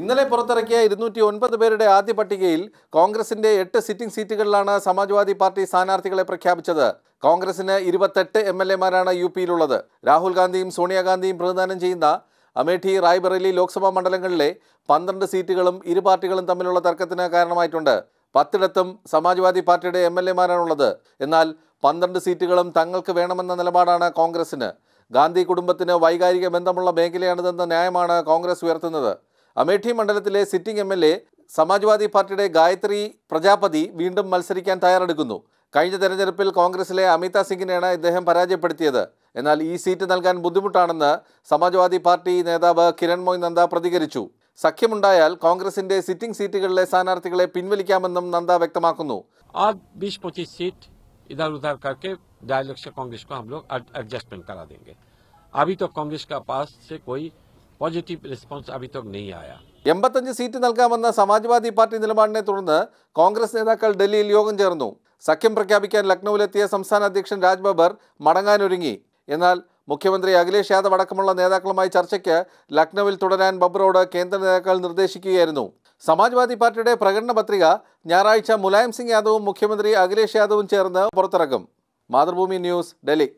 ഇന്നലെ പുറത്തിറക്കിയ ഇരുന്നൂറ്റി ഒൻപത് പേരുടെ ആദ്യ പട്ടികയിൽ കോൺഗ്രസിന്റെ എട്ട് സിറ്റിംഗ് സീറ്റുകളിലാണ് സമാജ്വാദി പാർട്ടി സ്ഥാനാർത്ഥികളെ പ്രഖ്യാപിച്ചത് കോൺഗ്രസിന് ഇരുപത്തെട്ട് എം എൽ എമാരാണ് യു പിയിലുള്ളത് രാഹുൽ ഗാന്ധിയും സോണിയാഗാന്ധിയും പ്രതിദാനം ചെയ്യുന്ന അമേഠി റായ്ബറേലി ലോക്സഭാ മണ്ഡലങ്ങളിലെ പന്ത്രണ്ട് സീറ്റുകളും ഇരു പാർട്ടികളും തമ്മിലുള്ള തർക്കത്തിന് കാരണമായിട്ടുണ്ട് പത്തിടത്തും സമാജ്വാദി പാർട്ടിയുടെ എം എൽ എമാരാണുള്ളത് എന്നാൽ പന്ത്രണ്ട് സീറ്റുകളും തങ്ങൾക്ക് വേണമെന്ന നിലപാടാണ് കോൺഗ്രസിന് ഗാന്ധി കുടുംബത്തിന് വൈകാരിക ബന്ധമുള്ള മേഖലയാണിതെന്ന ന്യായമാണ് കോൺഗ്രസ് ഉയർത്തുന്നത് അമേഠി മണ്ഡലത്തിലെ sitting M L A Samajwadi പാർട്ടിയുടെ ഗായത്രി പ്രജാപതി വീണ്ടും മത്സരിക്കാൻ തയ്യാറെടുക്കുന്നു കഴിഞ്ഞ തെരഞ്ഞെടുപ്പിൽ കോൺഗ്രസിലെ അമിതാ സിംഗിനെയാണ് ഇദ്ദേഹം പരാജയപ്പെടുത്തിയത് എന്നാൽ ഈ സീറ്റ് നൽകാൻ ബുദ്ധിമുട്ടാണെന്ന് സമാജ്വാദി പാർട്ടി നേതാവ് കിരൺ മോയ് നന്ദ പ്രതികരിച്ചു സഖ്യമുണ്ടായാൽ കോൺഗ്രസിന്റെ സിറ്റിംഗ് സീറ്റുകളിലെ സ്ഥാനാർത്ഥികളെ പിൻവലിക്കാമെന്നും നന്ദ വ്യക്തമാക്കുന്നു इधर उधर करके डायलक्ष कांग्रेस करा देंगे अभी तो कांग्रेस का पास से कोई പോസിറ്റീവ് റെസ്പോൺസ് അഭി നെയ് ആയ എൺപത്തഞ്ച് സീറ്റ് നൽകാമെന്ന സമാജ്വാദി പാർട്ടി നിലപാടിനെ തുടർന്ന് കോൺഗ്രസ് നേതാക്കൾ ഡൽഹിയിൽ യോഗം ചേർന്നു സഖ്യം പ്രഖ്യാപിക്കാൻ ലക്നൌവിലെത്തിയ സംസ്ഥാന അധ്യക്ഷൻ രാജ്ബബർ മടങ്ങാനൊരുങ്ങി എന്നാൽ മുഖ്യമന്ത്രി അഖിലേഷ് യാദവ് അടക്കമുള്ള നേതാക്കളുമായി ചർച്ചയ്ക്ക് ലക്നൌവിൽ തുടരാൻ ബബറോട് കേന്ദ്ര നേതാക്കൾ നിർദ്ദേശിക്കുകയായിരുന്നു സമാജ്വാദി പാർട്ടിയുടെ പ്രകടന പത്രിക ഞായറാഴ്ച മുലായം സിംഗ് യാദവും മുഖ്യമന്ത്രി അഖിലേഷ് യാദവും ചേർന്ന് പുറത്തിറക്കും മാതൃഭൂമി ന്യൂസ് ഡൽഹി